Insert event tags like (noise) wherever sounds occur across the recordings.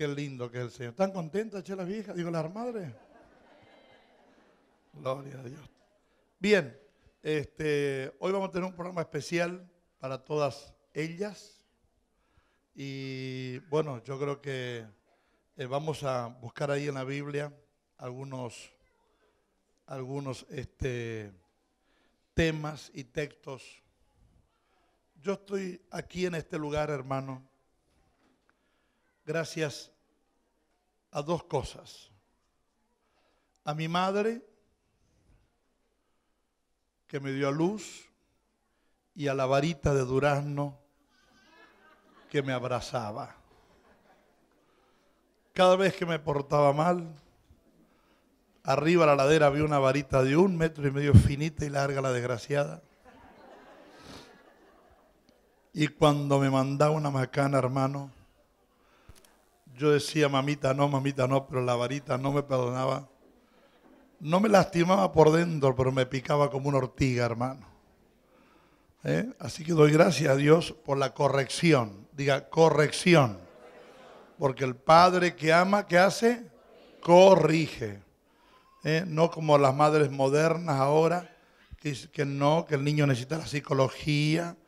Qué lindo que es el Señor. ¿Están contentas, che, las viejas? Digo, las madres. Gloria a Dios. Bien, este, hoy vamos a tener un programa especial para todas ellas. Y bueno, yo creo que eh, vamos a buscar ahí en la Biblia algunos, algunos este, temas y textos. Yo estoy aquí en este lugar, hermano, gracias a dos cosas. A mi madre, que me dio a luz, y a la varita de durazno que me abrazaba. Cada vez que me portaba mal, arriba a la ladera había una varita de un metro y medio finita y larga la desgraciada. Y cuando me mandaba una macana, hermano, yo decía, mamita no, mamita no, pero la varita no me perdonaba. No me lastimaba por dentro, pero me picaba como una ortiga, hermano. ¿Eh? Así que doy gracias a Dios por la corrección. Diga, corrección. Porque el padre que ama, ¿qué hace? Corrige. ¿Eh? No como las madres modernas ahora, que, que no, que el niño necesita la psicología,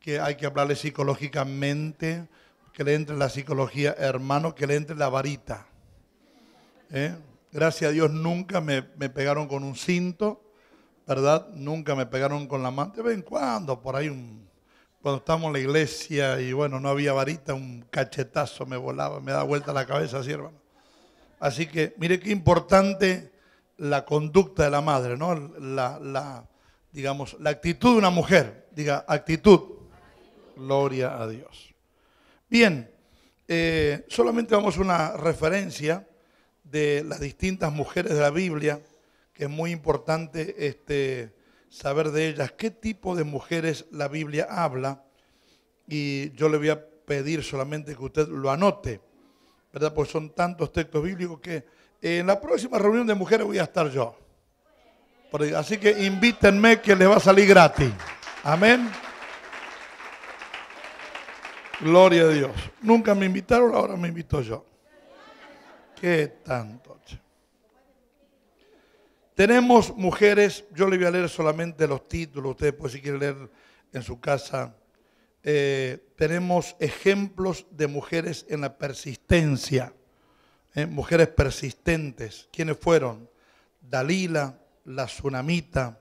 que hay que hablarle psicológicamente que le entre la psicología, hermano, que le entre la varita. ¿Eh? Gracias a Dios nunca me, pegaron con un cinto, ¿verdad? Nunca me pegaron con la mano. ven vez cuando, por ahí, un, cuando estábamos en la iglesia y bueno, no había varita, un cachetazo me volaba, me da vuelta la cabeza así, hermano. Así que mire qué importante la conducta de la madre, ¿no? La, la, digamos, la actitud de una mujer. Diga, actitud. Gloria a Dios. Bien, eh, solamente vamos a una referencia de las distintas mujeres de la Biblia, que es muy importante este, saber de ellas, qué tipo de mujeres la Biblia habla, y yo le voy a pedir solamente que usted lo anote, ¿verdad? Porque son tantos textos bíblicos que en la próxima reunión de mujeres voy a estar yo. Así que invítenme que les va a salir gratis. Amén. Gloria a Dios. Nunca me invitaron, ahora me invito yo. ¿Qué tanto? Tenemos mujeres, yo le voy a leer solamente los títulos, ustedes pues si quieren leer en su casa. Eh, tenemos ejemplos de mujeres en la persistencia, eh, mujeres persistentes. ¿Quiénes fueron? Dalila, la tsunamita,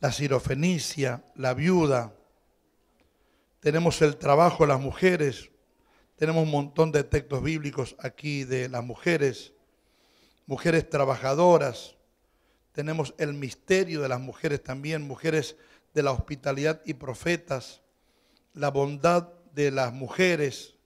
la Sirofenicia, la viuda, tenemos el trabajo de las mujeres, tenemos un montón de textos bíblicos aquí de las mujeres, mujeres trabajadoras, tenemos el misterio de las mujeres también, mujeres de la hospitalidad y profetas, la bondad de las mujeres,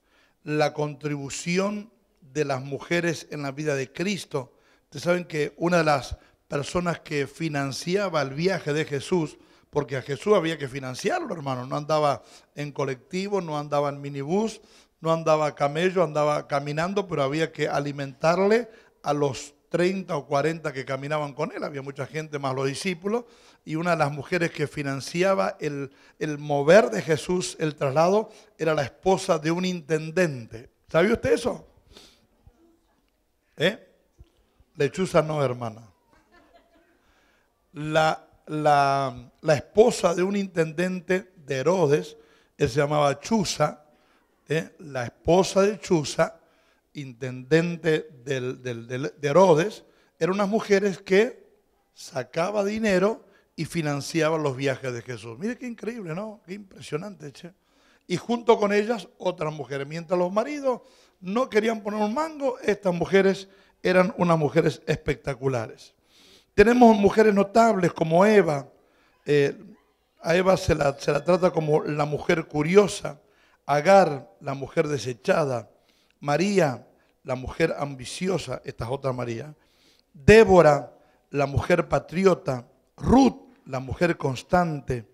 la contribución de las mujeres en la vida de Cristo. Ustedes saben que una de las personas que financiaba el viaje de Jesús, porque a Jesús había que financiarlo, hermano. No andaba en colectivo, no andaba en minibús, no andaba camello, andaba caminando, pero había que alimentarle a los 30 o 40 que caminaban con él, había mucha gente más los discípulos, y una de las mujeres que financiaba el, el mover de Jesús, el traslado, era la esposa de un intendente. ¿Sabía usted eso? ¿Eh? Lechuza no, hermana. La la, esposa de un intendente de Herodes, él se llamaba Chuza, ¿eh? la esposa de Chuza, intendente de Herodes, eran unas mujeres que sacaba dinero y financiaban los viajes de Jesús. Mire qué increíble, ¿no? Qué impresionante, Y junto con ellas otras mujeres. Mientras los maridos no querían poner un mango, estas mujeres eran unas mujeres espectaculares. Tenemos mujeres notables como Eva. Eh, a Eva se la, se la trata como la mujer curiosa, Agar, la mujer desechada, María, la mujer ambiciosa, esta es otra María, Débora, la mujer patriota, Ruth, la mujer constante,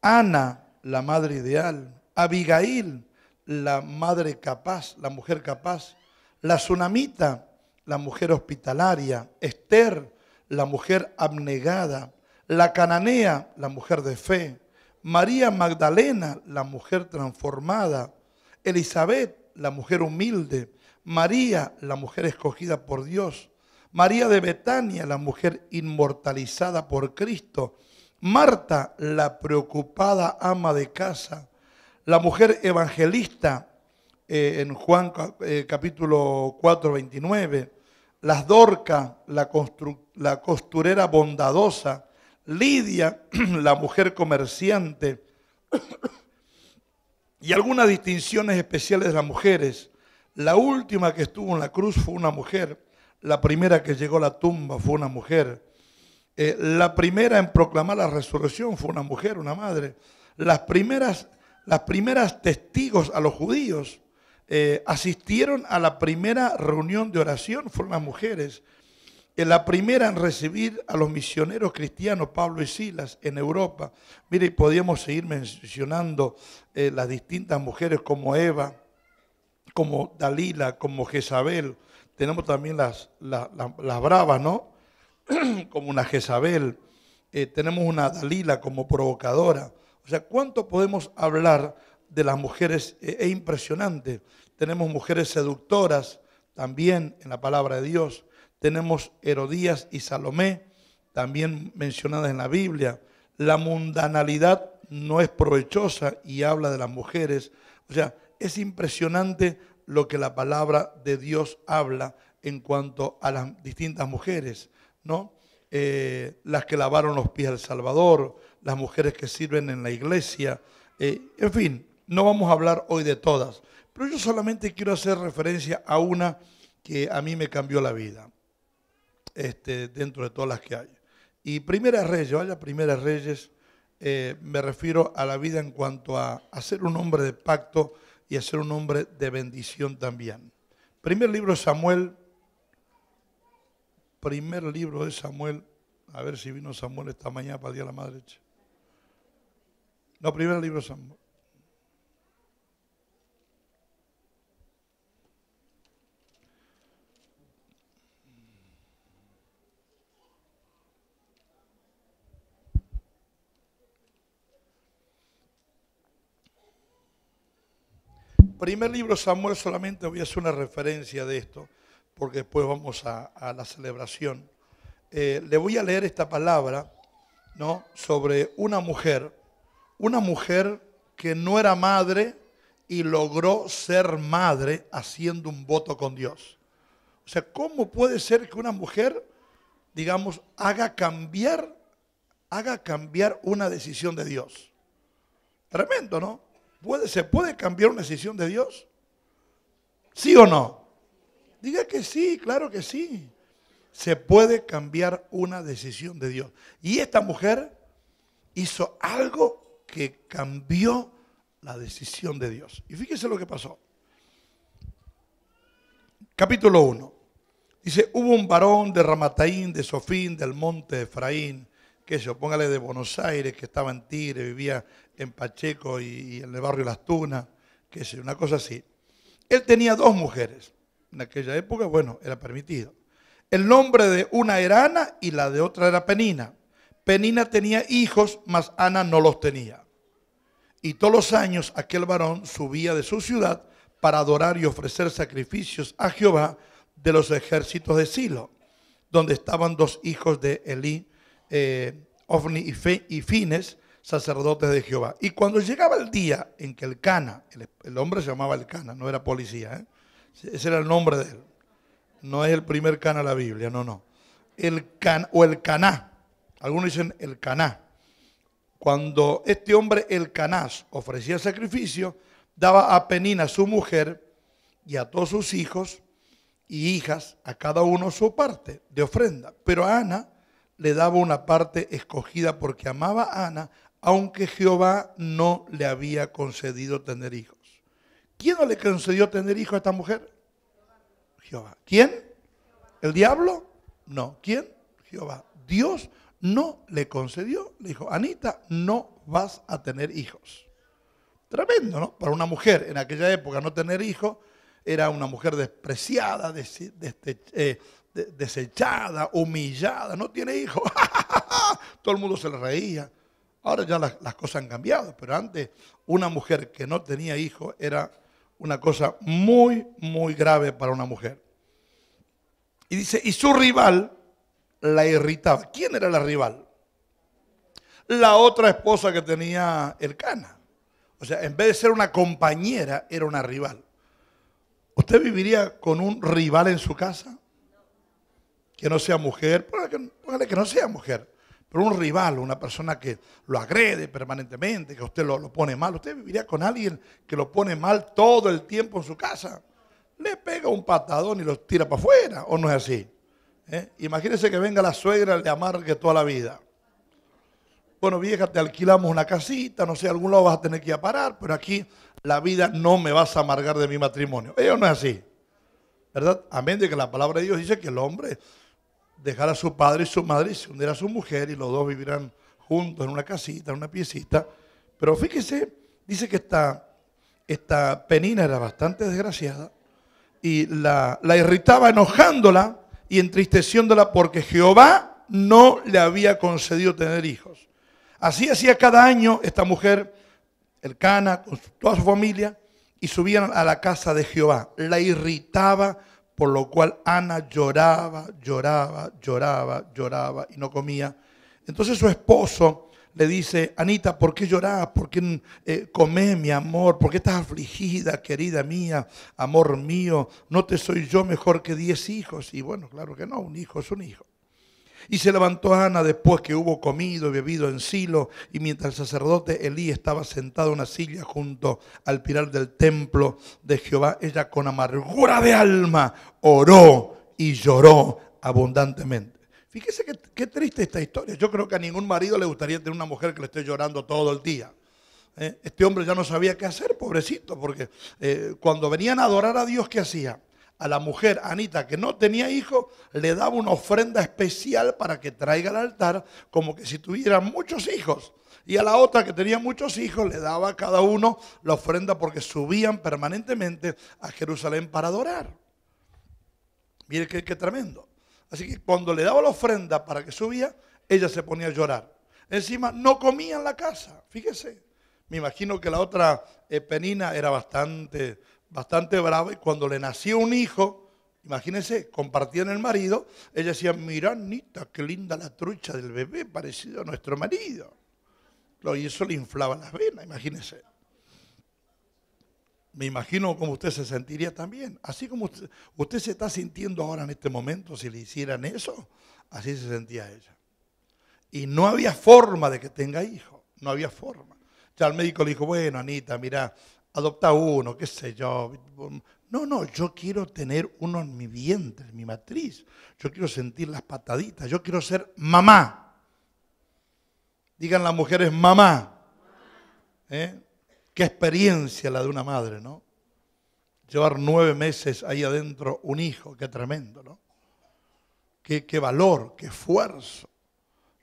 Ana, la madre ideal, Abigail, la madre capaz, la mujer capaz, la tsunamita, la mujer hospitalaria, Esther, la mujer abnegada, la cananea, la mujer de fe, María Magdalena, la mujer transformada, Elizabeth, la mujer humilde, María, la mujer escogida por Dios, María de Betania, la mujer inmortalizada por Cristo, Marta, la preocupada ama de casa, la mujer evangelista eh, en Juan eh, capítulo 4, 29, las Dorcas, la, costurera bondadosa, Lidia, (clears throat) la mujer comerciante, (clears throat) y algunas distinciones especiales de las mujeres. La última que estuvo en la cruz fue una mujer, la primera que llegó a la tumba fue una mujer, eh, la primera en proclamar la resurrección fue una mujer, una madre, las primeras, las primeras testigos a los judíos eh, asistieron a la primera reunión de oración, fueron las mujeres, eh, la primera en recibir a los misioneros cristianos, Pablo y Silas, en Europa. Mire, podíamos seguir mencionando eh, las distintas mujeres como Eva, como Dalila, como Jezabel. Tenemos también las, las, bravas, ¿no? (clears throat) como una Jezabel. tenemos una Dalila como provocadora. O sea, ¿cuánto podemos hablar de las mujeres eh, es impresionante. Tenemos mujeres seductoras también en la palabra de Dios. Tenemos Herodías y Salomé también mencionadas en la Biblia. La mundanalidad no es provechosa y habla de las mujeres. O sea, es impresionante lo que la palabra de Dios habla en cuanto a las distintas mujeres, ¿no? Eh, las que lavaron los pies al Salvador, las mujeres que sirven en la iglesia, eh, en fin, no vamos a hablar hoy de todas, pero yo solamente quiero hacer referencia a una que a mí me cambió la vida, este, dentro de todas las que hay. Y Primera Reyes, vaya Primeras Reyes, eh, me refiero a la vida en cuanto a, hacer un hombre de pacto y a ser un hombre de bendición también. Primer libro de Samuel, primer libro de Samuel, a ver si vino Samuel esta mañana para Día la Madre. No, primer libro de Samuel. Primer libro Samuel, solamente voy a hacer una referencia de esto, porque después vamos a, la celebración. Eh, le voy a leer esta palabra, ¿no? Sobre una mujer, una mujer que no era madre y logró ser madre haciendo un voto con Dios. O sea, ¿cómo puede ser que una mujer, digamos, haga cambiar, haga cambiar una decisión de Dios? Tremendo, ¿no? ¿Se puede cambiar una decisión de Dios? ¿Sí o no? Diga que sí, claro que sí. Se puede cambiar una decisión de Dios. Y esta mujer hizo algo que cambió la decisión de Dios. Y fíjese lo que pasó. Capítulo 1. Dice, hubo un varón de Ramataín, de Sofín, del monte de Efraín, que se opóngale de Buenos Aires, que estaba en Tigre, vivía en Pacheco y, en el barrio Las Tunas, que es una cosa así. Él tenía dos mujeres. En aquella época, bueno, era permitido. El nombre de una era Ana y la de otra era Penina. Penina tenía hijos, mas Ana no los tenía. Y todos los años aquel varón subía de su ciudad para adorar y ofrecer sacrificios a Jehová de los ejércitos de Silo, donde estaban dos hijos de Elí, eh, Ofni y, Fe, y Fines, sacerdotes de Jehová. Y cuando llegaba el día en que el Cana, el, hombre se llamaba el Cana, no era policía, ¿eh? ese era el nombre de él. No es el primer Cana de la Biblia, no, no. El Cana, o el Caná, algunos dicen el Caná. Cuando este hombre, el Canás, ofrecía sacrificio, daba a Penina su mujer y a todos sus hijos y hijas, a cada uno su parte de ofrenda. Pero a Ana le daba una parte escogida porque amaba a Ana aunque Jehová no le había concedido tener hijos. ¿Quién no le concedió tener hijos a esta mujer? Jehová. ¿Quién? ¿El diablo? No. ¿Quién? Jehová. Dios no le concedió, le dijo, Anita, no vas a tener hijos. Tremendo, ¿no? Para una mujer en aquella época no tener hijos era una mujer despreciada, eh, desechada, humillada, no tiene hijos. (laughs) Todo el mundo se le reía. Ahora ya las, cosas han cambiado, pero antes una mujer que no tenía hijos era una cosa muy, muy grave para una mujer. Y dice, y su rival la irritaba. ¿Quién era la rival? La otra esposa que tenía el cana. O sea, en vez de ser una compañera, era una rival. ¿Usted viviría con un rival en su casa? Que no sea mujer, póngale que no sea mujer pero un rival, una persona que lo agrede permanentemente, que usted lo, pone mal, usted viviría con alguien que lo pone mal todo el tiempo en su casa. Le pega un patadón y lo tira para afuera, ¿o no es así? imagínense ¿Eh? Imagínese que venga la suegra, le amargue toda la vida. Bueno, vieja, te alquilamos una casita, no sé, algún lado vas a tener que ir a parar, pero aquí la vida no me vas a amargar de mi matrimonio. Ello ¿Eh, no es así. ¿Verdad? Amén de que la palabra de Dios dice que el hombre dejar a su padre y su madre y se hundirá a su mujer y los dos vivirán juntos en una casita, en una piecita. Pero fíjese, dice que esta, esta penina era bastante desgraciada y la, la irritaba enojándola y entristeciéndola porque Jehová no le había concedido tener hijos. Así hacía cada año esta mujer, el Cana, con toda su familia, y subían a la casa de Jehová. La irritaba por lo cual Ana lloraba, lloraba, lloraba, lloraba y no comía. Entonces su esposo le dice, Anita, ¿por qué lloras? ¿Por qué eh, mi amor? ¿Por qué estás afligida, querida mía, amor mío? ¿No te soy yo mejor que diez hijos? Y bueno, claro que no, un hijo es un hijo. Y se levantó Ana después que hubo comido y bebido en Silo, y mientras el sacerdote Elí estaba sentado en una silla junto al pilar del templo de Jehová, ella con amargura de alma oró y lloró abundantemente. Fíjese qué, triste esta historia. Yo creo que a ningún marido le gustaría tener una mujer que le esté llorando todo el día. ¿Eh? Este hombre ya no sabía qué hacer, pobrecito, porque eh, cuando venían a adorar a Dios, ¿qué hacía? a la mujer Anita que no tenía hijos, le daba una ofrenda especial para que traiga al altar, como que si tuviera muchos hijos. Y a la otra que tenía muchos hijos, le daba a cada uno la ofrenda porque subían permanentemente a Jerusalén para adorar. Mire qué, tremendo. Así que cuando le daba la ofrenda para que subía, ella se ponía a llorar. Encima no comía en la casa, fíjese. Me imagino que la otra eh, Penina era bastante bastante brava y cuando le nació un hijo, imagínense, compartían el marido, ella decía, mira Anita, qué linda la trucha del bebé, parecido a nuestro marido. Y eso le inflaba las venas, imagínense. Me imagino cómo usted se sentiría también. Así como usted, se está sintiendo ahora en este momento, si le hicieran eso, así se sentía ella. Y no había forma de que tenga hijo, no había forma. Ya el médico le dijo, bueno, Anita, mira, adopta uno, qué sé yo. No, no, yo quiero tener uno en mi vientre, en mi matriz. Yo quiero sentir las pataditas, yo quiero ser mamá. Digan las mujeres mamá. ¿Eh? Qué experiencia la de una madre, ¿no? Llevar nueve meses ahí adentro un hijo, qué tremendo, ¿no? Qué, qué valor, qué esfuerzo.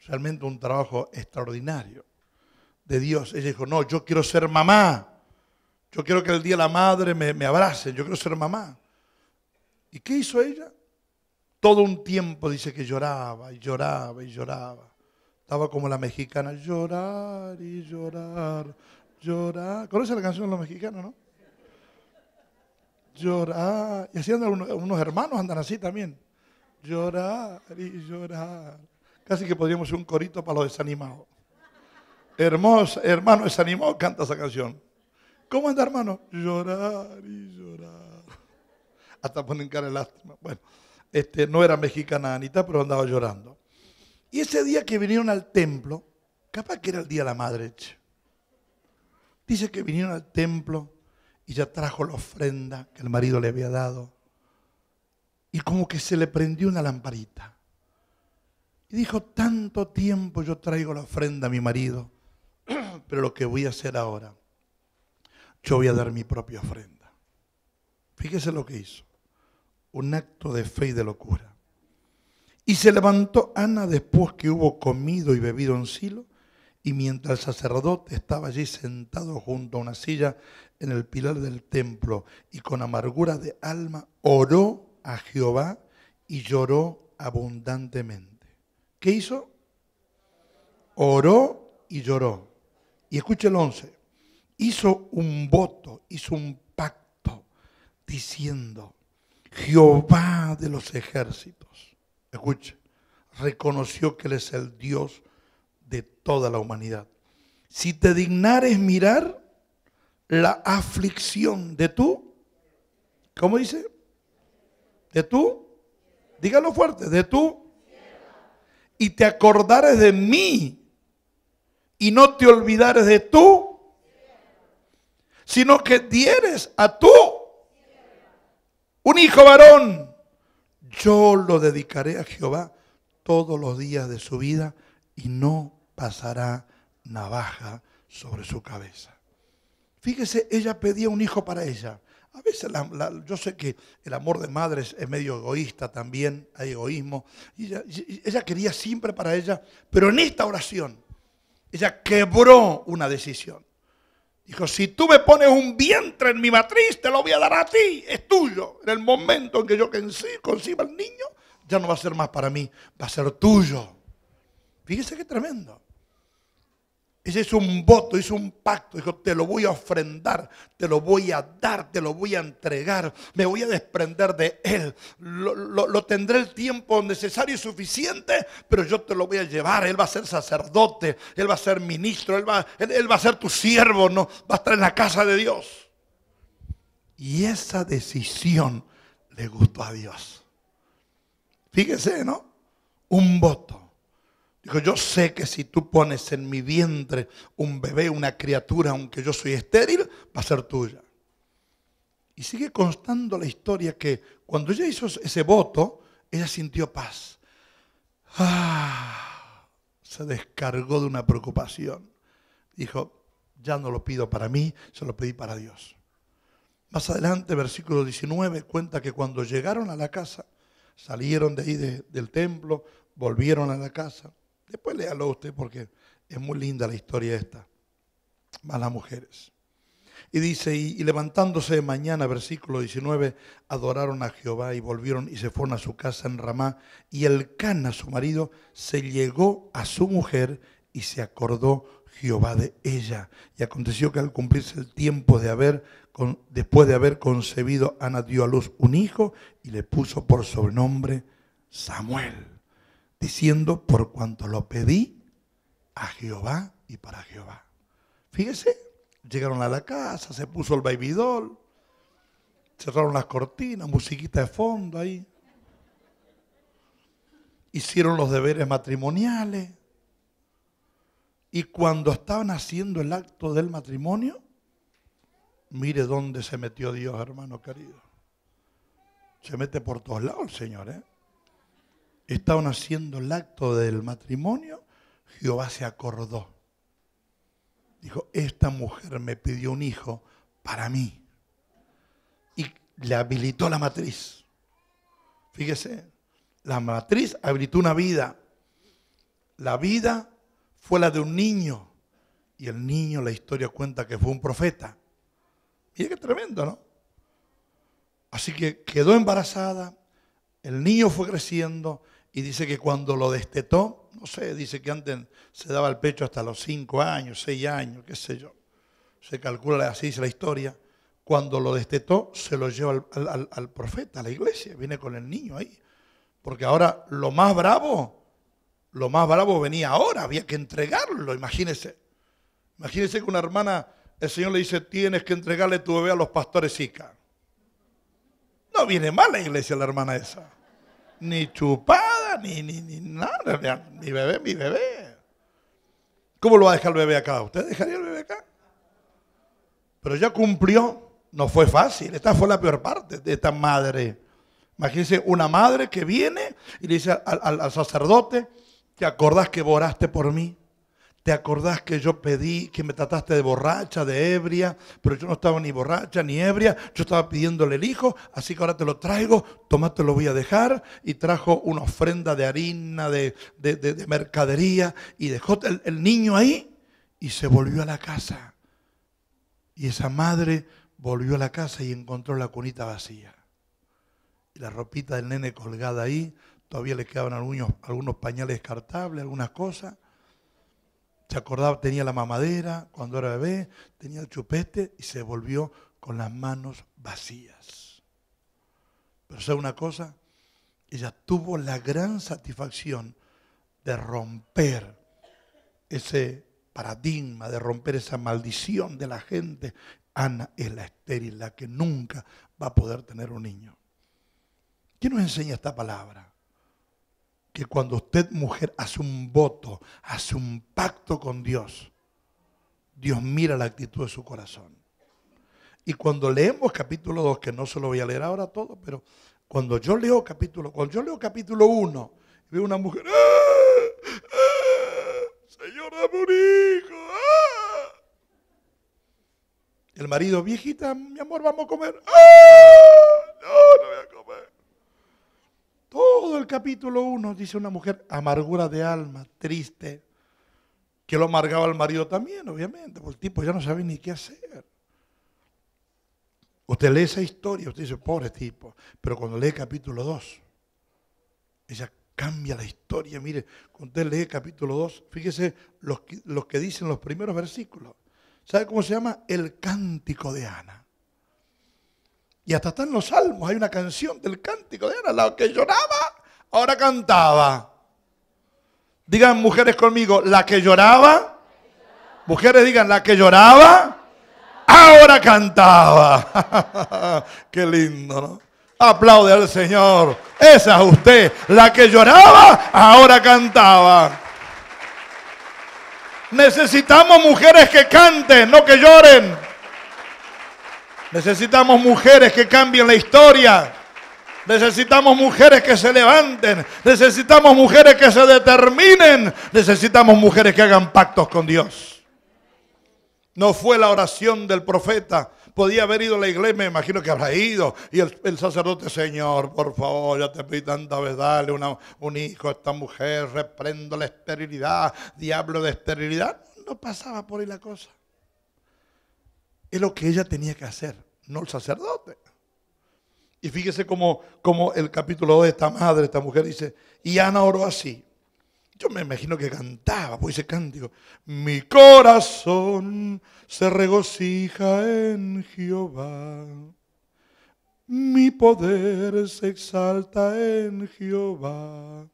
Realmente un trabajo extraordinario de Dios. Ella dijo, no, yo quiero ser mamá. Yo quiero que el día la madre me, me abrace, yo quiero ser mamá. ¿Y qué hizo ella? Todo un tiempo dice que lloraba y lloraba y lloraba. Estaba como la mexicana, llorar y llorar, llorar. ¿Conoce la canción de los mexicanos, no? Llorar. Y así andan unos, hermanos, andan así también. Llorar y llorar. Casi que podríamos ser un corito para los desanimados. Hermoso, hermano desanimado canta esa canción. ¿Cómo anda, hermano? Llorar y llorar. Hasta ponen cara de lástima. Bueno, este, no era mexicana Anita, pero andaba llorando. Y ese día que vinieron al templo, capaz que era el día de la madre. Dice que vinieron al templo y ya trajo la ofrenda que el marido le había dado. Y como que se le prendió una lamparita. Y dijo, tanto tiempo yo traigo la ofrenda a mi marido, (clears throat) pero lo que voy a hacer ahora yo voy a dar mi propia ofrenda. Fíjese lo que hizo. Un acto de fe y de locura. Y se levantó Ana después que hubo comido y bebido en Silo, y mientras el sacerdote estaba allí sentado junto a una silla en el pilar del templo, y con amargura de alma oró a Jehová y lloró abundantemente. ¿Qué hizo? Oró y lloró. Y escuche el once hizo un voto, hizo un pacto, diciendo, Jehová de los ejércitos, escuche, reconoció que Él es el Dios de toda la humanidad. Si te dignares mirar la aflicción de tú, ¿cómo dice? De tú, dígalo fuerte, de tú, y te acordares de mí, y no te olvidares de tú, sino que dieres a tú un hijo varón. Yo lo dedicaré a Jehová todos los días de su vida y no pasará navaja sobre su cabeza. Fíjese, ella pedía un hijo para ella. A veces yo sé que el amor de madres es medio egoísta también, hay egoísmo. ella quería siempre para ella, pero en esta oración ella quebró una decisión. Dijo, si tú me pones un vientre en mi matriz, te lo voy a dar a ti, es tuyo. En el momento en que yo conciba al niño, ya no va a ser más para mí, va a ser tuyo. Fíjese qué tremendo. Ese es un voto, es un pacto. Dijo, te lo voy a ofrendar, te lo voy a dar, te lo voy a entregar. Me voy a desprender de él. Lo, tendré el tiempo necesario y suficiente, pero yo te lo voy a llevar. Él va a ser sacerdote, él va a ser ministro, él va, él va a ser tu siervo, ¿no? va a estar en la casa de Dios. Y esa decisión le gustó a Dios. Fíjese, ¿no? Un voto Dijo, yo sé que si tú pones en mi vientre un bebé, una criatura, aunque yo soy estéril, va a ser tuya. Y sigue constando la historia que cuando ella hizo ese voto, ella sintió paz. Ah, se descargó de una preocupación. Dijo, ya no lo pido para mí, se lo pedí para Dios. Más adelante, versículo 19, cuenta que cuando llegaron a la casa, salieron de ahí del templo, volvieron a la casa, Después léalo usted porque es muy linda la historia esta. Malas las mujeres. Y dice, y, levantándose de mañana, versículo 19, adoraron a Jehová y volvieron y se fueron a su casa en Ramá. Y el Cana, su marido, se llegó a su mujer y se acordó Jehová de ella. Y aconteció que al cumplirse el tiempo de haber, con, después de haber concebido, Ana dio a luz un hijo y le puso por sobrenombre Samuel diciendo, por cuanto lo pedí a Jehová y para Jehová. Fíjese, llegaron a la casa, se puso el baby cerraron las cortinas, musiquita de fondo ahí. Hicieron los deberes matrimoniales. Y cuando estaban haciendo el acto del matrimonio, mire dónde se metió Dios, hermano querido. Se mete por todos lados el Señor, ¿eh? estaban haciendo el acto del matrimonio, Jehová se acordó. Dijo, esta mujer me pidió un hijo para mí. Y le habilitó la matriz. Fíjese, la matriz habilitó una vida. La vida fue la de un niño. Y el niño, la historia cuenta que fue un profeta. Mira qué tremendo, ¿no? Así que quedó embarazada, el niño fue creciendo, y dice que cuando lo destetó, no sé, dice que antes se daba el pecho hasta los cinco años, seis años, qué sé yo. Se calcula así dice la historia. Cuando lo destetó, se lo lleva al, profeta, a la iglesia. Viene con el niño ahí. Porque ahora lo más bravo, lo más bravo venía ahora. Había que entregarlo, imagínese Imagínense que una hermana, el Señor le dice, tienes que entregarle tu bebé a los pastores Ica. No viene mal la iglesia la hermana esa. Ni chupada ni, ni, ni nada. Mi bebé, mi bebé. ¿Cómo lo va a dejar el bebé acá? ¿Usted dejaría el bebé acá? Pero ya cumplió. No fue fácil. Esta fue la peor parte de esta madre. Imagínense una madre que viene y le dice al, sacerdote, ¿te acordás que boraste por mí? ¿Te acordás que yo pedí que me trataste de borracha, de ebria? Pero yo no estaba ni borracha ni ebria. Yo estaba pidiéndole el hijo, así que ahora te lo traigo. Tomá, lo voy a dejar. Y trajo una ofrenda de harina, de, mercadería. Y dejó el, niño ahí y se volvió a la casa. Y esa madre volvió a la casa y encontró la cunita vacía. Y la ropita del nene colgada ahí. Todavía le quedaban algunos pañales descartables, algunas cosas se acordaba, tenía la mamadera cuando era bebé, tenía el chupete y se volvió con las manos vacías. Pero ¿sabe una cosa, ella tuvo la gran satisfacción de romper ese paradigma, de romper esa maldición de la gente. Ana es la estéril, la que nunca va a poder tener un niño. ¿Qué nos enseña esta palabra? que cuando usted mujer hace un voto, hace un pacto con Dios, Dios mira la actitud de su corazón. Y cuando leemos capítulo 2, que no se lo voy a leer ahora todo, pero cuando yo leo capítulo, cuando yo leo capítulo 1, veo una mujer, ¡Ah! ah Señor, ah". El marido, viejita, mi amor, vamos a comer. Ah". capítulo 1 dice una mujer amargura de alma, triste, que lo amargaba al marido también, obviamente, porque el tipo ya no sabe ni qué hacer. Usted lee esa historia, usted dice, pobre tipo, pero cuando lee capítulo 2, ella cambia la historia. Mire, cuando usted lee capítulo 2, fíjese los que, que dicen los primeros versículos. ¿Sabe cómo se llama? El cántico de Ana. Y hasta en los salmos, hay una canción del cántico de Ana, la que lloraba ahora cantaba. Digan mujeres conmigo, la que lloraba. Mujeres digan, la que lloraba, ahora cantaba. (laughs) Qué lindo, ¿no? Aplaude al Señor. Esa es usted. La que lloraba, ahora cantaba. Necesitamos mujeres que canten, no que lloren. Necesitamos mujeres que cambien la historia. Necesitamos mujeres que se levanten. Necesitamos mujeres que se determinen. Necesitamos mujeres que hagan pactos con Dios. No fue la oración del profeta. Podía haber ido a la iglesia, me imagino que habrá ido. Y el, sacerdote, Señor, por favor, ya te pedí tanta vez, dale una, un hijo a esta mujer, reprendo la esterilidad, diablo de esterilidad. No pasaba por ahí la cosa. Es lo que ella tenía que hacer, no el sacerdote. Y fíjese cómo, el capítulo 2 de esta madre, esta mujer dice, y Ana oró así. Yo me imagino que cantaba, pues ese cántico, mi corazón se regocija en Jehová, mi poder se exalta en Jehová.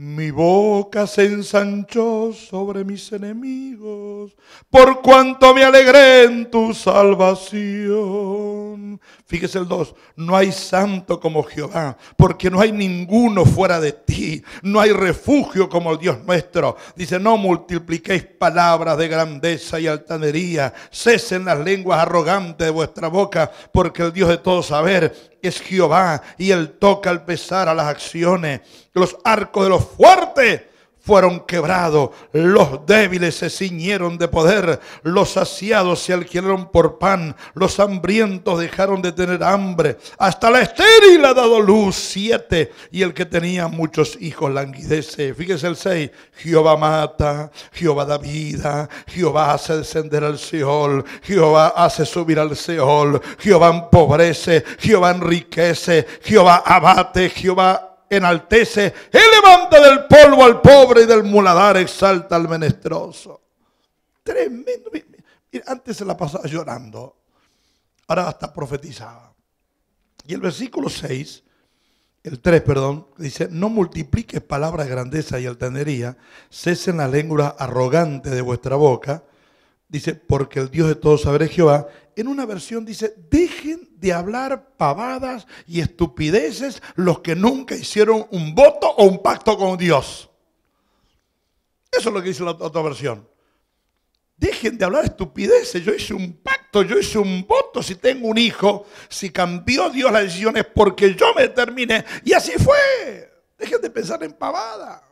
Mi boca se ensanchó sobre mis enemigos, por cuanto me alegré en tu salvación. Fíjese el 2, no hay santo como Jehová, porque no hay ninguno fuera de ti, no hay refugio como el Dios nuestro. Dice, no multipliquéis palabras de grandeza y altanería, cesen las lenguas arrogantes de vuestra boca, porque el Dios de todo saber es Jehová y él toca al pesar a las acciones. Los arcos de los fuertes fueron quebrados, los débiles se ciñeron de poder, los saciados se alquilaron por pan, los hambrientos dejaron de tener hambre, hasta la estéril ha dado luz, siete, y el que tenía muchos hijos languidece. Fíjese el seis, Jehová mata, Jehová da vida, Jehová hace descender al Seol, Jehová hace subir al Seol, Jehová empobrece, Jehová enriquece, Jehová abate, Jehová enaltece. Él levanta del polvo al pobre y del muladar exalta al menestroso Tremendo. Mira, antes se la pasaba llorando. Ahora hasta profetizaba. Y el versículo 6, el 3, perdón, dice, no multipliques palabras grandeza y altanería, cesen la lengua arrogante de vuestra boca. Dice, porque el Dios de todos saber Jehová, en una versión dice, dejen de hablar pavadas y estupideces los que nunca hicieron un voto o un pacto con Dios. Eso es lo que dice la otra versión. Dejen de hablar estupideces. Yo hice un pacto, yo hice un voto. Si tengo un hijo, si cambió Dios las decisiones porque yo me determiné. Y así fue. Dejen de pensar en pavada.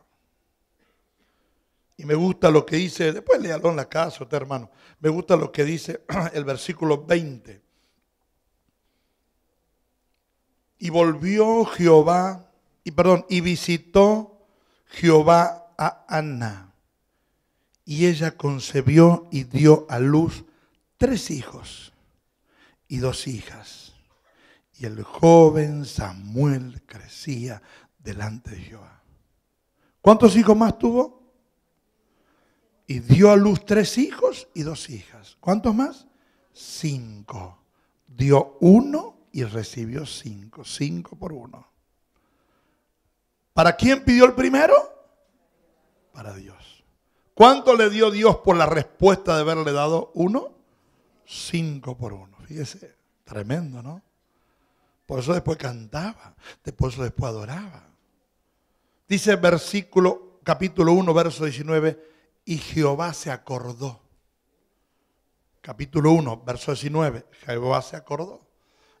Y me gusta lo que dice, después léalo en la casa, hermano. Me gusta lo que dice (clears throat) el versículo 20. Y volvió Jehová, y perdón, y visitó Jehová a Ana. Y ella concebió y dio a luz tres hijos y dos hijas. Y el joven Samuel crecía delante de Jehová. ¿Cuántos hijos más tuvo? Y dio a luz tres hijos y dos hijas. ¿Cuántos más? Cinco. Dio uno y recibió cinco. Cinco por uno. ¿Para quién pidió el primero? Para Dios. ¿Cuánto le dio Dios por la respuesta de haberle dado uno? Cinco por uno. Fíjese, tremendo, ¿no? Por eso después cantaba, después después adoraba. Dice versículo, capítulo 1, verso 19 y Jehová se acordó. Capítulo 1, verso 19. Jehová se acordó.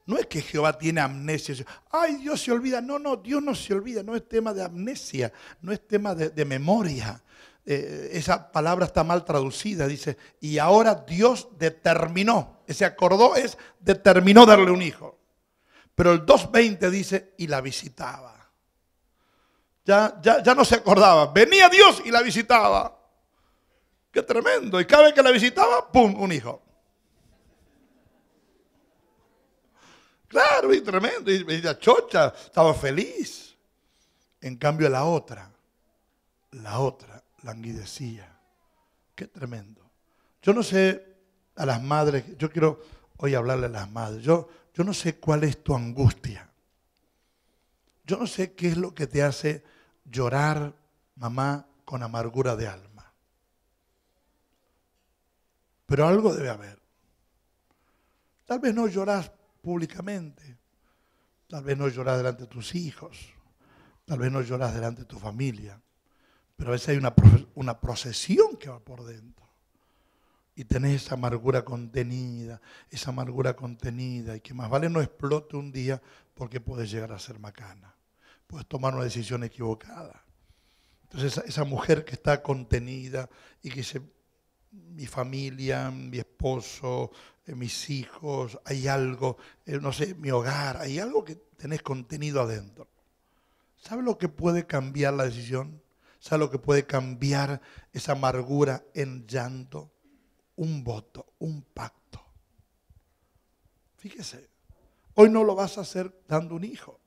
No es que Jehová tiene amnesia. Ay, Dios se olvida. No, no, Dios no se olvida. No es tema de amnesia. No es tema de, memoria. Eh, esa palabra está mal traducida. Dice, y ahora Dios determinó. ese acordó es determinó darle un hijo. Pero el 2.20 dice, y la visitaba. Ya, ya, ya no se acordaba. Venía Dios y la visitaba. Qué tremendo. Y cada vez que la visitaba, ¡pum! Un hijo. Claro, y tremendo. Y, ella, chocha estaba feliz. En cambio, la otra, la otra languidecía. Qué tremendo. Yo no sé a las madres, yo quiero hoy hablarle a las madres. Yo, yo no sé cuál es tu angustia. Yo no sé qué es lo que te hace llorar, mamá, con amargura de alma pero algo debe haber. Tal vez no llorás públicamente, tal vez no llorás delante de tus hijos, tal vez no llorás delante de tu familia, pero a veces hay una, una procesión que va por dentro. Y tenés esa amargura contenida, esa amargura contenida, y que más vale no explote un día porque puedes llegar a ser macana, puedes tomar una decisión equivocada. Entonces esa, mujer que está contenida y que se mi familia, mi esposo, eh, mis hijos, hay algo, eh, no sé, mi hogar, hay algo que tenés contenido adentro. ¿Sabes lo que puede cambiar la decisión? ¿Sabes lo que puede cambiar esa amargura en llanto? Un voto, un pacto. Fíjese, hoy no lo vas a hacer dando un hijo,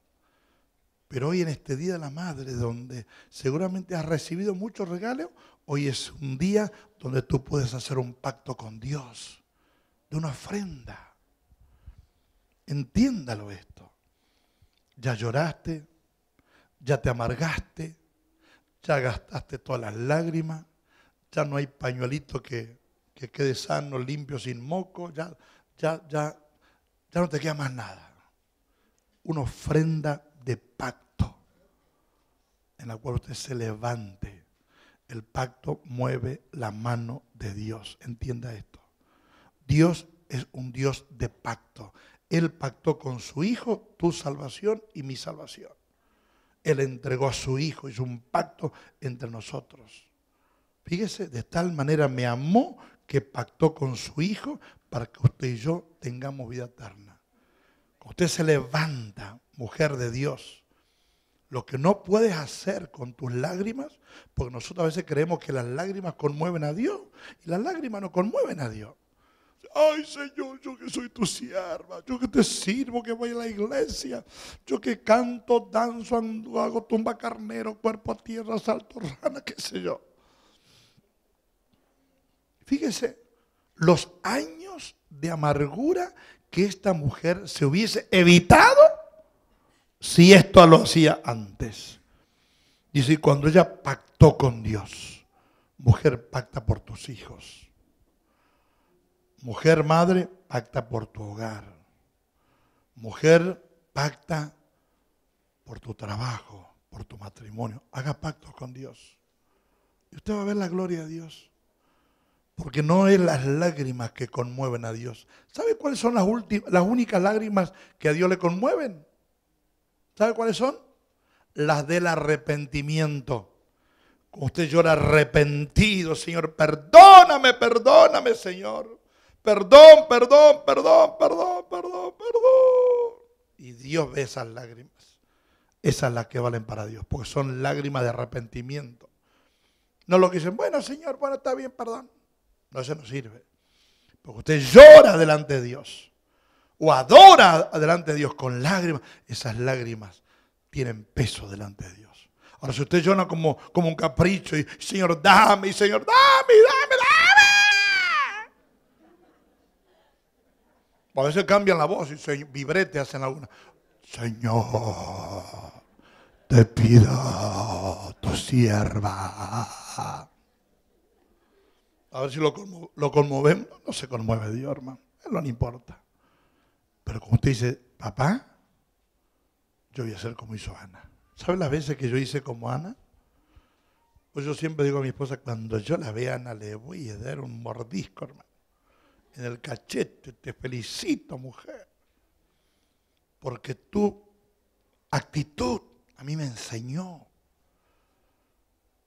pero hoy en este Día de la Madre, donde seguramente has recibido muchos regalos, Hoy es un día donde tú puedes hacer un pacto con Dios de una ofrenda. Entiéndalo esto. Ya lloraste, ya te amargaste, ya gastaste todas las lágrimas, ya no hay pañuelito que, quede sano, limpio, sin moco, ya, ya, ya, ya no te queda más nada. Una ofrenda de pacto en la cual usted se levante el pacto mueve la mano de Dios. Entienda esto. Dios es un Dios de pacto. Él pactó con su Hijo tu salvación y mi salvación. Él entregó a su Hijo, es un pacto entre nosotros. Fíjese, de tal manera me amó que pactó con su Hijo para que usted y yo tengamos vida eterna. Usted se levanta, mujer de Dios lo que no puedes hacer con tus lágrimas, porque nosotros a veces creemos que las lágrimas conmueven a Dios y las lágrimas no conmueven a Dios. Ay Señor, yo que soy tu sierva, yo que te sirvo, que voy a la iglesia, yo que canto, danzo, ando, hago tumba carnero, cuerpo a tierra, salto rana, qué sé yo. Fíjese los años de amargura que esta mujer se hubiese evitado si esto lo hacía antes. Dice, cuando ella pactó con Dios, mujer pacta por tus hijos. Mujer madre pacta por tu hogar. Mujer pacta por tu trabajo, por tu matrimonio. Haga pacto con Dios. Y usted va a ver la gloria de Dios. Porque no es las lágrimas que conmueven a Dios. ¿Sabe cuáles son las, las únicas lágrimas que a Dios le conmueven? ¿Sabe cuáles son? Las del arrepentimiento. Usted llora arrepentido, Señor. Perdóname, perdóname, Señor. Perdón, perdón, perdón, perdón, perdón, perdón. Y Dios ve esas lágrimas. Esas las que valen para Dios, porque son lágrimas de arrepentimiento. No lo que dicen, bueno, Señor, bueno, está bien, perdón. No, se nos sirve. Porque usted llora delante de Dios o adora delante de Dios con lágrimas, esas lágrimas tienen peso delante de Dios. Ahora, si usted llora como, como un capricho y Señor, dame, y Señor, dame, dame, dame. A veces cambian la voz y se, vibrete hacen alguna. Señor, te pido tu sierva. A ver si lo, lo conmovemos. No se conmueve Dios, hermano. Él no le importa. Pero como usted dice, papá, yo voy a hacer como hizo Ana. ¿Sabe las veces que yo hice como Ana? Pues yo siempre digo a mi esposa, cuando yo la vea, Ana, le voy a dar un mordisco, hermano. En el cachete, te felicito, mujer. Porque tu actitud a mí me enseñó.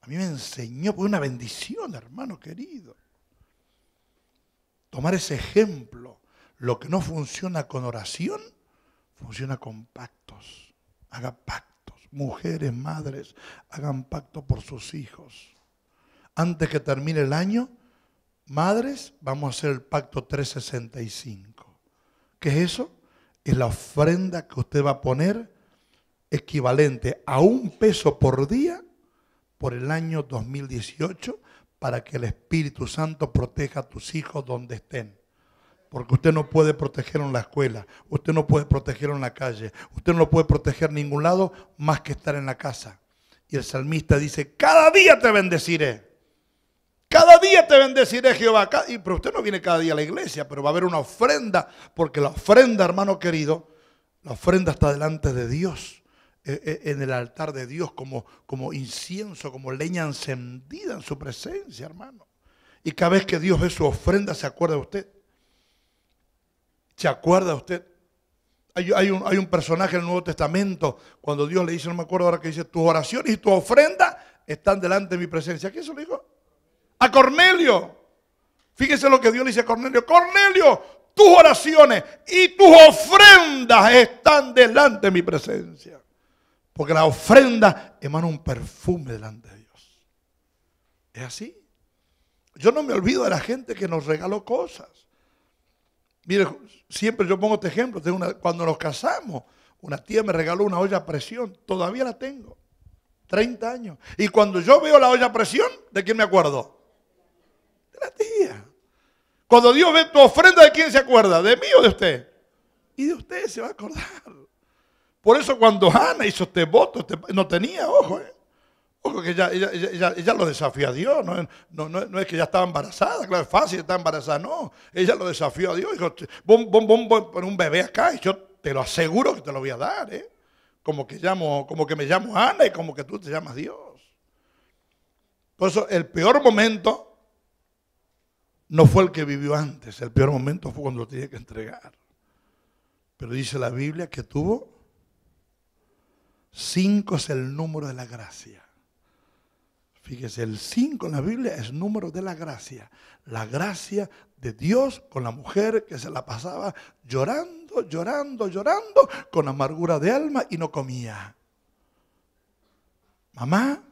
A mí me enseñó, fue una bendición, hermano querido. Tomar ese ejemplo lo que no funciona con oración, funciona con pactos. Haga pactos. Mujeres, madres, hagan pacto por sus hijos. Antes que termine el año, madres, vamos a hacer el pacto 365. ¿Qué es eso? Es la ofrenda que usted va a poner equivalente a un peso por día por el año 2018 para que el Espíritu Santo proteja a tus hijos donde estén. Porque usted no puede proteger en la escuela, usted no puede proteger en la calle, usted no puede proteger en ningún lado más que estar en la casa. Y el salmista dice, cada día te bendeciré. Cada día te bendeciré Jehová. Y, pero usted no viene cada día a la iglesia, pero va a haber una ofrenda, porque la ofrenda, hermano querido, la ofrenda está delante de Dios, e, e, en el altar de Dios, como, como incienso, como leña encendida en su presencia, hermano. Y cada vez que Dios ve su ofrenda, se acuerda de usted. ¿Se acuerda usted? Hay, un, personaje en el Nuevo Testamento, cuando Dios le dice, no me acuerdo ahora que dice, tus oraciones y tu ofrenda están delante de mi presencia. ¿A quién se lo dijo? A Cornelio. Fíjese lo que Dios le dice a Cornelio. Cornelio, tus oraciones y tus ofrendas están delante de mi presencia. Porque la ofrenda emana un perfume delante de Dios. ¿Es así? Yo no me olvido de la gente que nos regaló cosas. Mire, siempre yo pongo este ejemplo. una, cuando nos casamos, una tía me regaló una olla a presión. Todavía la tengo. 30 años. Y cuando yo veo la olla a presión, ¿de quién me acuerdo? De la tía. Cuando Dios ve tu ofrenda, ¿de quién se acuerda? ¿De mí o de usted? Y de usted se va a acordar. Por eso cuando Ana hizo este voto, este, no tenía ojo. ¿eh? Oh, porque ella, lo desafía a Dios, no, es que ella estaba embarazada, claro, es fácil estar embarazada, no. Ella lo desafió a Dios, dijo, bom, bom, bom, bom pon un bebé acá y yo te lo aseguro que te lo voy a dar, ¿eh? Como que, llamo, como que me llamo Ana y como que tú te llamas Dios. Por eso el peor momento no fue el que vivió antes, el peor momento fue cuando lo tenía que entregar. Pero dice la Biblia que tuvo, cinco es el número de la gracia. Fíjese, el 5 en la Biblia es número de la gracia. La gracia de Dios con la mujer que se la pasaba llorando, llorando, llorando, con amargura de alma y no comía. Mamá,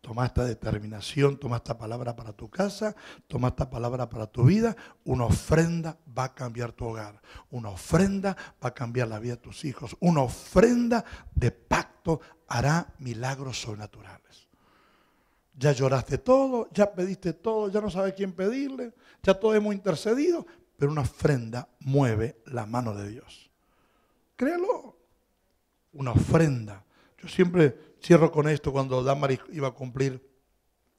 toma esta determinación, toma esta palabra para tu casa, toma esta palabra para tu vida. Una ofrenda va a cambiar tu hogar, una ofrenda va a cambiar la vida de tus hijos, una ofrenda de pacto hará milagros sobrenaturales. Ya lloraste todo, ya pediste todo, ya no sabes quién pedirle, ya todos hemos intercedido, pero una ofrenda mueve la mano de Dios. Créalo, una ofrenda. Yo siempre cierro con esto cuando Damaris iba a cumplir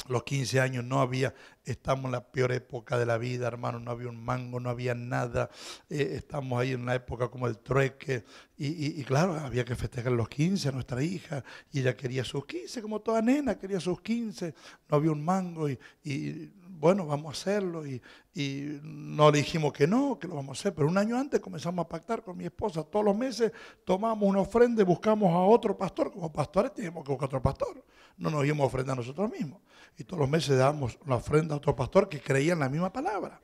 los 15 años no había, estamos en la peor época de la vida, hermano, no había un mango, no había nada, eh, estamos ahí en una época como el trueque, y, y, claro, había que festejar los 15 a nuestra hija, y ella quería sus 15, como toda nena, quería sus 15, no había un mango, y, y bueno, vamos a hacerlo y, no le dijimos que no, que lo vamos a hacer, pero un año antes comenzamos a pactar con mi esposa, todos los meses tomamos una ofrenda y buscamos a otro pastor, como pastores teníamos que buscar otro pastor, no nos íbamos a ofrenda a nosotros mismos, y todos los meses dábamos una ofrenda a otro pastor que creía en la misma palabra.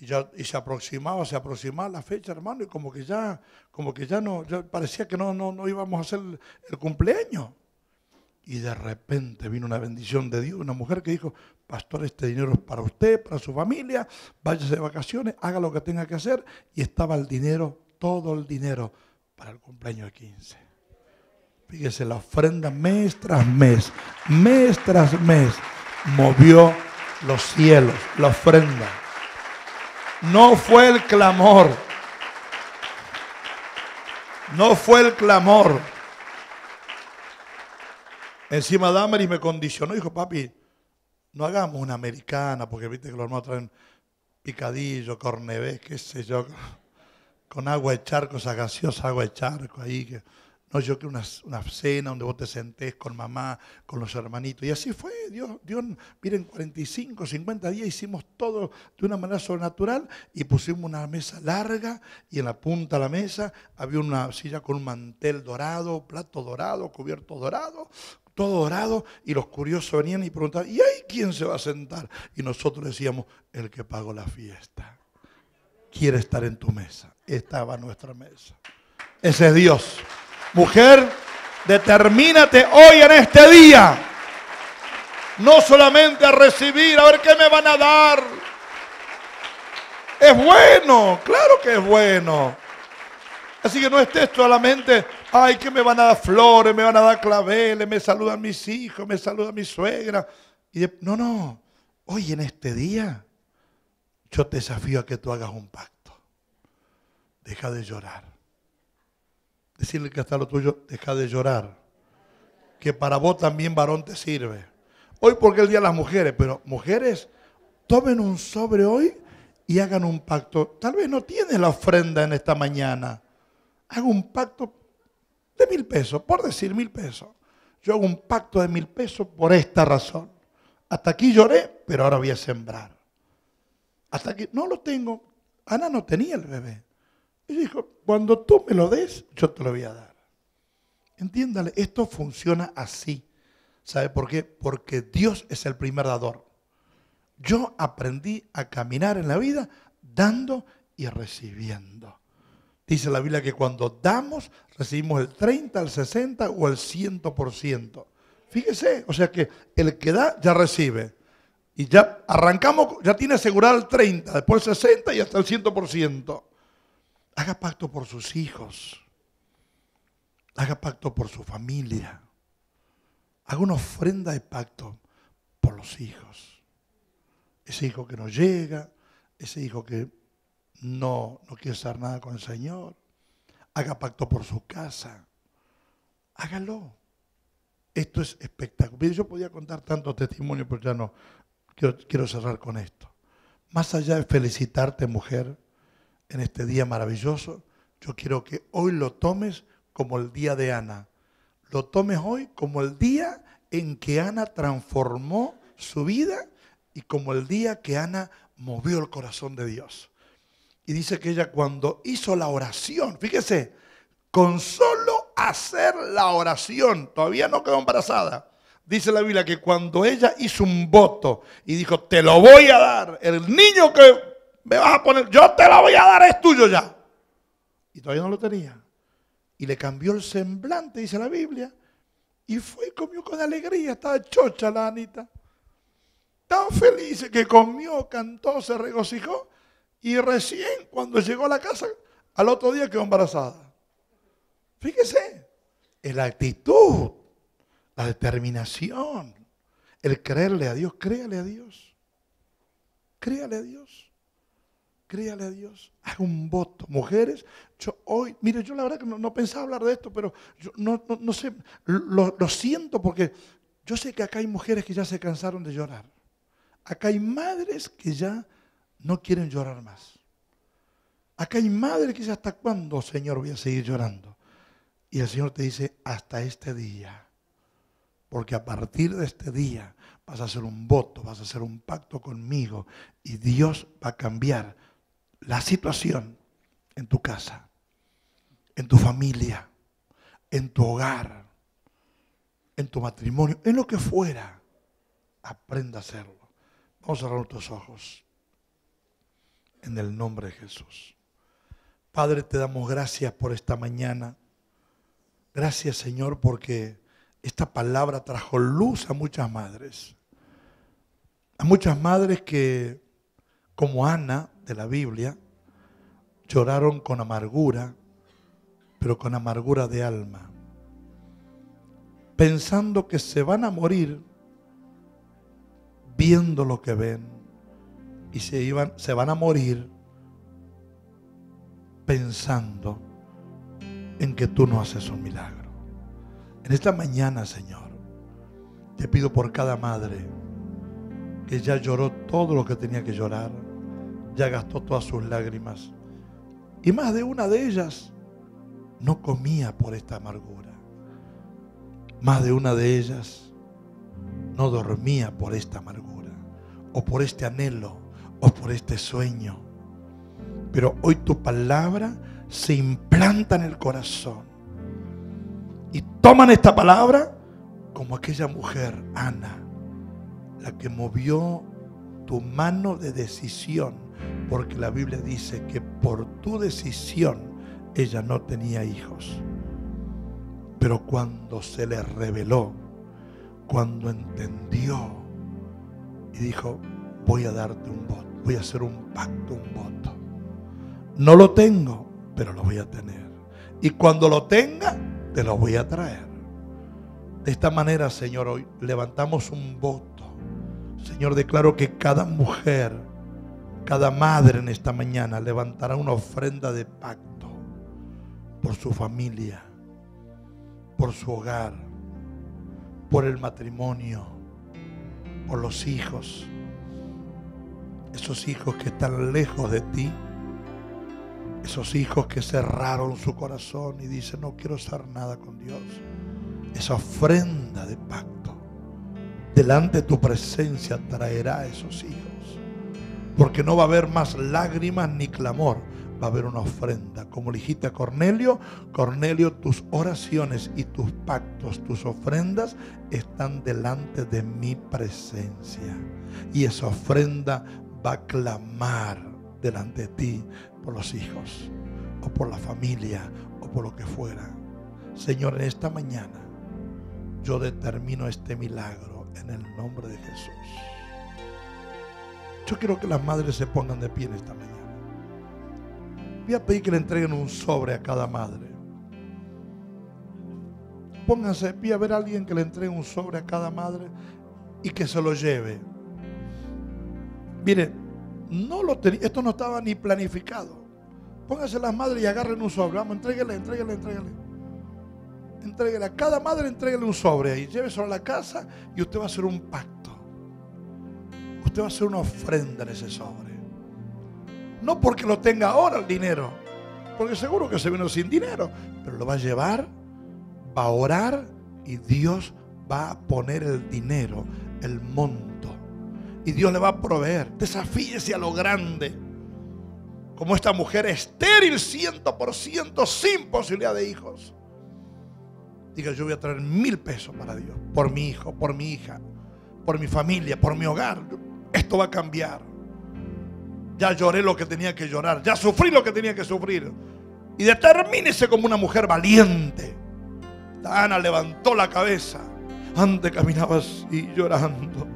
Y, ya, se aproximaba, se aproximaba la fecha, hermano, y como que ya, como que ya no, parecía que no, no, íbamos a hacer el, el cumpleaños y de repente vino una bendición de Dios, una mujer que dijo, pastor, este dinero es para usted, para su familia, váyase de vacaciones, haga lo que tenga que hacer, y estaba el dinero, todo el dinero, para el cumpleaños de 15. Fíjese, la ofrenda mes tras mes, mes tras mes, movió los cielos, la ofrenda. No fue el clamor, no fue el clamor Encima Damaris me condicionó, dijo, papi, no hagamos una americana, porque viste que los hermanos traen picadillo, cornevés, qué sé yo, con agua de charco, esa gaseosa agua de charco ahí. Que, no, yo quiero una, una, cena donde vos te sentés con mamá, con los hermanitos. Y así fue, Dios, Dios, miren, 45, 50 días hicimos todo de una manera sobrenatural y pusimos una mesa larga y en la punta de la mesa había una silla con un mantel dorado, plato dorado, cubierto dorado, todo dorado, y los curiosos venían y preguntaban, ¿y ahí quién se va a sentar? Y nosotros decíamos, el que pagó la fiesta, quiere estar en tu mesa. Estaba nuestra mesa. Ese es Dios. Mujer, determínate hoy en este día, no solamente a recibir, a ver qué me van a dar. Es bueno, claro que es bueno. Así que no estés solamente Ay, que me van a dar flores, me van a dar claveles, me saludan mis hijos, me saluda mi suegra. Y no, no. Hoy en este día, yo te desafío a que tú hagas un pacto. Deja de llorar. Decirle que hasta lo tuyo, deja de llorar. Que para vos también, varón, te sirve. Hoy porque el Día de las Mujeres, pero mujeres, tomen un sobre hoy y hagan un pacto. Tal vez no tienes la ofrenda en esta mañana. Haga un pacto de mil pesos, por decir mil pesos. Yo hago un pacto de mil pesos por esta razón. Hasta aquí lloré, pero ahora voy a sembrar. Hasta aquí, no lo tengo. Ana no tenía el bebé. Y dijo, cuando tú me lo des, yo te lo voy a dar. Entiéndale, esto funciona así. ¿Sabe por qué? Porque Dios es el primer dador. Yo aprendí a caminar en la vida dando y recibiendo. Dice la Biblia que cuando damos, recibimos el 30, el 60 o el 100%. Fíjese, o sea que el que da ya recibe. Y ya arrancamos, ya tiene asegurado el 30, después el 60 y hasta el 100%. Haga pacto por sus hijos. Haga pacto por su familia. Haga una ofrenda de pacto por los hijos. Ese hijo que no llega, ese hijo que no, no quiere estar nada con el Señor, haga pacto por su casa, hágalo. Esto es espectacular. Yo podía contar tantos testimonios, pero ya no. quiero cerrar con esto. Más allá de felicitarte, mujer, en este día maravilloso, yo quiero que hoy lo tomes como el día de Ana. Lo tomes hoy como el día en que Ana transformó su vida y como el día que Ana movió el corazón de Dios. Y dice que ella cuando hizo la oración, fíjese, con solo hacer la oración, todavía no quedó embarazada. Dice la Biblia que cuando ella hizo un voto y dijo, te lo voy a dar, el niño que me vas a poner, yo te lo voy a dar, es tuyo ya. Y todavía no lo tenía. Y le cambió el semblante, dice la Biblia. Y fue y comió con alegría, estaba chocha la Anita. Tan feliz que comió, cantó, se regocijó y recién cuando llegó a la casa, al otro día quedó embarazada. Fíjese, la actitud, la determinación, el creerle a Dios, créale a Dios, créale a Dios, créale a Dios, haz un voto. Mujeres, yo hoy, mire, yo la verdad que no, pensaba hablar de esto, pero yo no, sé, lo, lo siento porque yo sé que acá hay mujeres que ya se cansaron de llorar. Acá hay madres que ya no quieren llorar más. Acá hay madre, que dice ¿hasta cuándo, Señor, voy a seguir llorando? Y el Señor te dice, hasta este día. Porque a partir de este día vas a hacer un voto, vas a hacer un pacto conmigo y Dios va a cambiar la situación en tu casa, en tu familia, en tu hogar, en tu matrimonio, en lo que fuera. Aprenda a hacerlo. Vamos a cerrar tus ojos en el nombre de Jesús. Padre, te damos gracias por esta mañana. Gracias, Señor, porque esta palabra trajo luz a muchas madres. A muchas madres que, como Ana de la Biblia, lloraron con amargura, pero con amargura de alma, pensando que se van a morir viendo lo que ven y se, iban, se van a morir pensando en que tú no haces un milagro. En esta mañana, Señor, te pido por cada madre que ya lloró todo lo que tenía que llorar, ya gastó todas sus lágrimas. Y más de una de ellas no comía por esta amargura. Más de una de ellas no dormía por esta amargura o por este anhelo o por este sueño. Pero hoy tu palabra se implanta en el corazón. Y toman esta palabra como aquella mujer, Ana, la que movió tu mano de decisión. Porque la Biblia dice que por tu decisión ella no tenía hijos. Pero cuando se le reveló, cuando entendió y dijo, voy a darte un voto voy a hacer un pacto, un voto. No lo tengo, pero lo voy a tener. Y cuando lo tenga, te lo voy a traer. De esta manera, Señor, hoy levantamos un voto. Señor, declaro que cada mujer, cada madre en esta mañana levantará una ofrenda de pacto por su familia, por su hogar, por el matrimonio, por los hijos esos hijos que están lejos de ti, esos hijos que cerraron su corazón y dicen, no quiero usar nada con Dios. Esa ofrenda de pacto delante de tu presencia traerá a esos hijos. Porque no va a haber más lágrimas ni clamor, va a haber una ofrenda. Como dijiste a Cornelio, Cornelio, tus oraciones y tus pactos, tus ofrendas están delante de mi presencia. Y esa ofrenda va a clamar delante de ti por los hijos o por la familia o por lo que fuera. Señor, en esta mañana yo determino este milagro en el nombre de Jesús. Yo quiero que las madres se pongan de pie en esta mañana. Voy a pedir que le entreguen un sobre a cada madre. Pónganse de pie a ver a alguien que le entregue un sobre a cada madre y que se lo lleve. Mire, no lo esto no estaba ni planificado. Póngase las madres y agarren un sobre. Vamos, entréguele, entréguele, entréguele. Entréguele a cada madre, entréguele un sobre Y Lléveselo a la casa y usted va a hacer un pacto. Usted va a hacer una ofrenda en ese sobre. No porque lo tenga ahora el dinero, porque seguro que se vino sin dinero, pero lo va a llevar, va a orar y Dios va a poner el dinero, el monto y Dios le va a proveer. Desafíese a lo grande. Como esta mujer estéril, ciento por ciento, sin posibilidad de hijos. Diga, yo voy a traer mil pesos para Dios, por mi hijo, por mi hija, por mi familia, por mi hogar. Esto va a cambiar. Ya lloré lo que tenía que llorar, ya sufrí lo que tenía que sufrir. Y determínese como una mujer valiente. Ana levantó la cabeza. Antes caminaba así llorando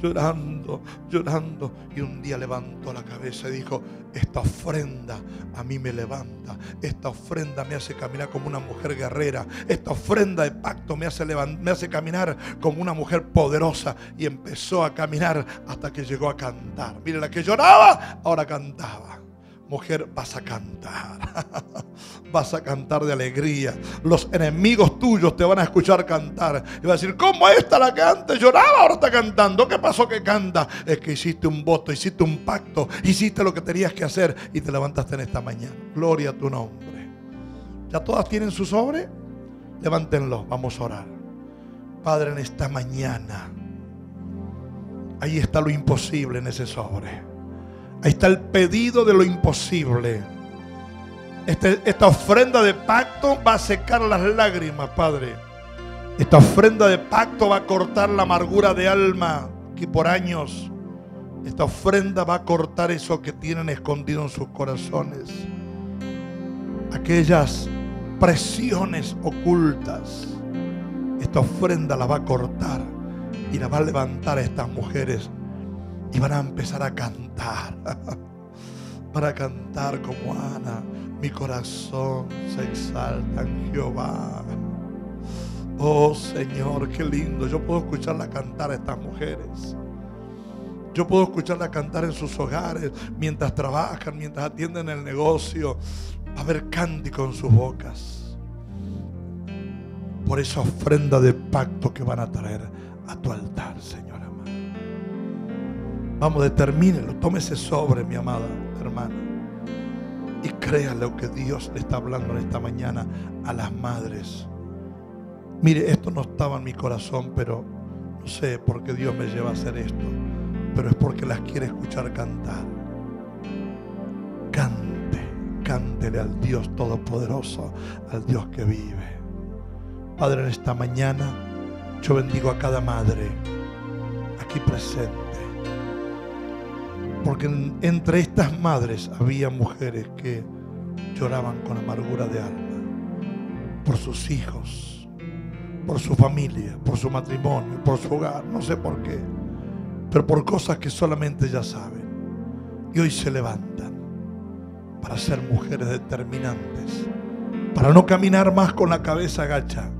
llorando, llorando. Y un día levantó la cabeza y dijo, esta ofrenda a mí me levanta, esta ofrenda me hace caminar como una mujer guerrera, esta ofrenda de pacto me hace, me hace caminar como una mujer poderosa. Y empezó a caminar hasta que llegó a cantar. Mire, la que lloraba, ahora cantaba mujer, vas a cantar. (laughs) vas a cantar de alegría. Los enemigos tuyos te van a escuchar cantar. Y va a decir, ¿cómo esta la antes Lloraba, ahora está cantando. ¿Qué pasó que canta? Es que hiciste un voto, hiciste un pacto, hiciste lo que tenías que hacer y te levantaste en esta mañana. Gloria a tu nombre. ¿Ya todas tienen su sobre? Levántenlo, vamos a orar. Padre, en esta mañana, ahí está lo imposible en ese sobre. Ahí está el pedido de lo imposible. Este, esta ofrenda de pacto va a secar las lágrimas, Padre. Esta ofrenda de pacto va a cortar la amargura de alma que por años. Esta ofrenda va a cortar eso que tienen escondido en sus corazones. Aquellas presiones ocultas. Esta ofrenda la va a cortar y la va a levantar a estas mujeres y van a empezar a cantar. (laughs) Para cantar como Ana, mi corazón se exalta en Jehová. Oh Señor, qué lindo. Yo puedo escucharla cantar a estas mujeres. Yo puedo escucharla cantar en sus hogares, mientras trabajan, mientras atienden el negocio. a ver cántico en sus bocas. Por esa ofrenda de pacto que van a traer a tu altar, Señor Vamos, determínelo. Tómese sobre, mi amada hermana. Y crea lo que Dios le está hablando en esta mañana a las madres. Mire, esto no estaba en mi corazón, pero no sé por qué Dios me lleva a hacer esto. Pero es porque las quiere escuchar cantar. Cante, cántele al Dios Todopoderoso, al Dios que vive. Padre, en esta mañana yo bendigo a cada madre aquí presente porque entre estas madres había mujeres que lloraban con amargura de alma por sus hijos, por su familia, por su matrimonio, por su hogar, no sé por qué, pero por cosas que solamente ya saben. Y hoy se levantan para ser mujeres determinantes, para no caminar más con la cabeza agacha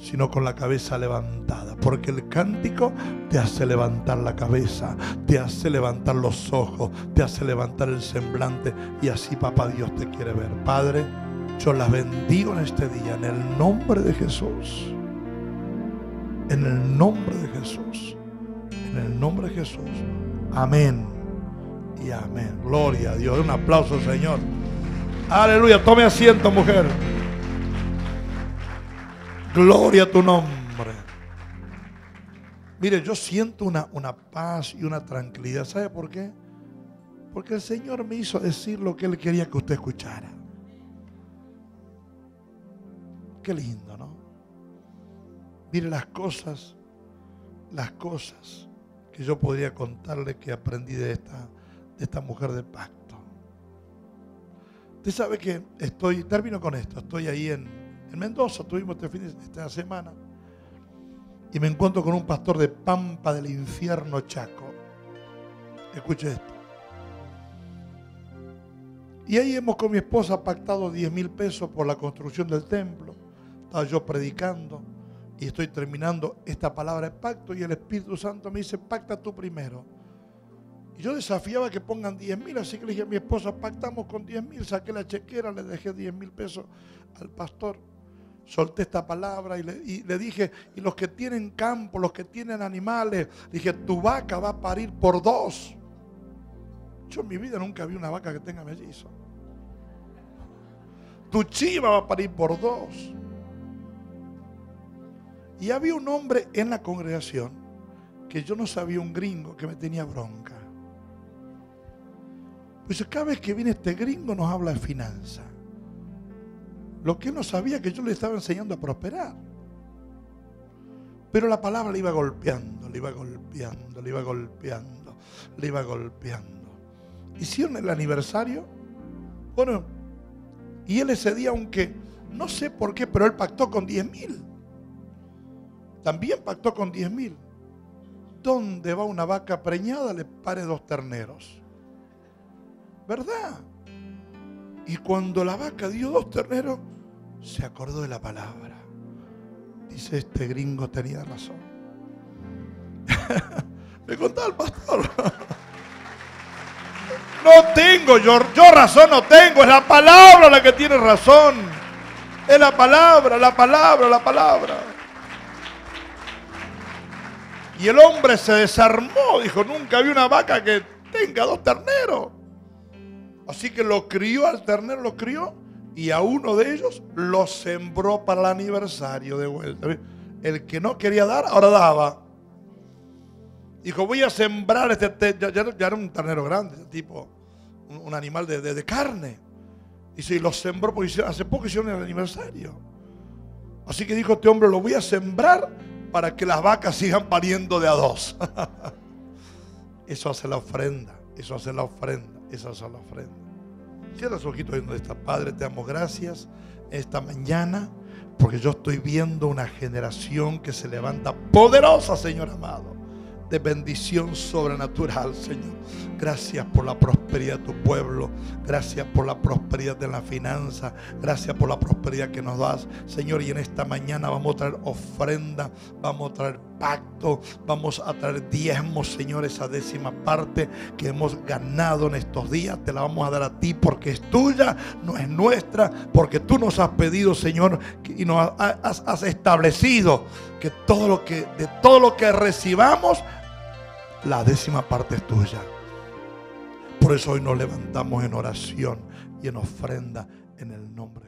sino con la cabeza levantada, porque el cántico te hace levantar la cabeza, te hace levantar los ojos, te hace levantar el semblante y así papá Dios te quiere ver. Padre, yo las bendigo en este día, en el nombre de Jesús, en el nombre de Jesús, en el nombre de Jesús. Amén y amén. Gloria a Dios. Un aplauso, Señor. Aleluya. Tome asiento, mujer. Gloria a tu nombre. Mire, yo siento una, una paz y una tranquilidad. ¿Sabe por qué? Porque el Señor me hizo decir lo que Él quería que usted escuchara. Qué lindo, ¿no? Mire las cosas, las cosas que yo podría contarle que aprendí de esta, de esta mujer de pacto. Usted sabe que estoy, termino con esto, estoy ahí en, en Mendoza tuvimos este fin de esta semana y me encuentro con un pastor de Pampa del infierno Chaco. Escuche esto. Y ahí hemos con mi esposa pactado 10 mil pesos por la construcción del templo. Estaba yo predicando y estoy terminando esta palabra de pacto y el Espíritu Santo me dice, pacta tú primero. Y yo desafiaba que pongan 10 mil, así que le dije a mi esposa, pactamos con 10 mil, saqué la chequera, le dejé 10 mil pesos al pastor solté esta palabra y le, dije, y los que tienen campo, los que tienen animales, dije, tu vaca va a parir por dos. Yo en mi vida nunca vi una vaca que tenga mellizo. Tu chiva va a parir por dos. Y había un hombre en la congregación que yo no sabía, un gringo que me tenía bronca. Pues cada vez que viene este gringo nos habla de finanzas. Lo que él no sabía que yo le estaba enseñando a prosperar. Pero la palabra le iba golpeando, le iba golpeando, le iba golpeando, le iba golpeando. Hicieron el aniversario. Bueno, y él ese día, aunque no sé por qué, pero él pactó con 10.000. mil. También pactó con 10.000. mil. ¿Dónde va una vaca preñada? Le pare dos terneros. ¿Verdad? Y cuando la vaca dio dos terneros, se acordó de la palabra. Dice, este gringo tenía razón. (laughs) Me contaba el pastor. (laughs) no tengo, yo, yo razón no tengo, es la palabra la que tiene razón. Es la palabra, la palabra, la palabra. Y el hombre se desarmó, dijo, nunca vi una vaca que tenga dos terneros. Así que lo crió al ternero, lo crió y a uno de ellos lo sembró para el aniversario de vuelta. El que no quería dar, ahora daba. Dijo, voy a sembrar este, ya, era un ternero grande, tipo, un, animal de, carne. Y lo sembró, porque hace poco hicieron el aniversario. Así que dijo este hombre, lo voy a sembrar para que las vacas sigan pariendo de a dos. (laughs) eso hace la ofrenda, eso hace la ofrenda esa es la ofrenda Cierra su ojito donde está. Padre, te damos gracias esta mañana porque yo estoy viendo una generación que se levanta poderosa, Señor amado, de bendición sobrenatural, Señor. Gracias por la prosperidad de tu pueblo. Gracias por la prosperidad de la finanza. Gracias por la prosperidad que nos das, Señor. Y en esta mañana vamos a traer ofrenda, vamos a traer pacto. Vamos a traer diezmos, Señor, esa décima parte que hemos ganado en estos días. Te la vamos a dar a ti porque es tuya, no es nuestra, porque tú nos has pedido, Señor, y nos has, has establecido que todo lo que de todo lo que recibamos, la décima parte es tuya. Por eso hoy nos levantamos en oración y en ofrenda en el nombre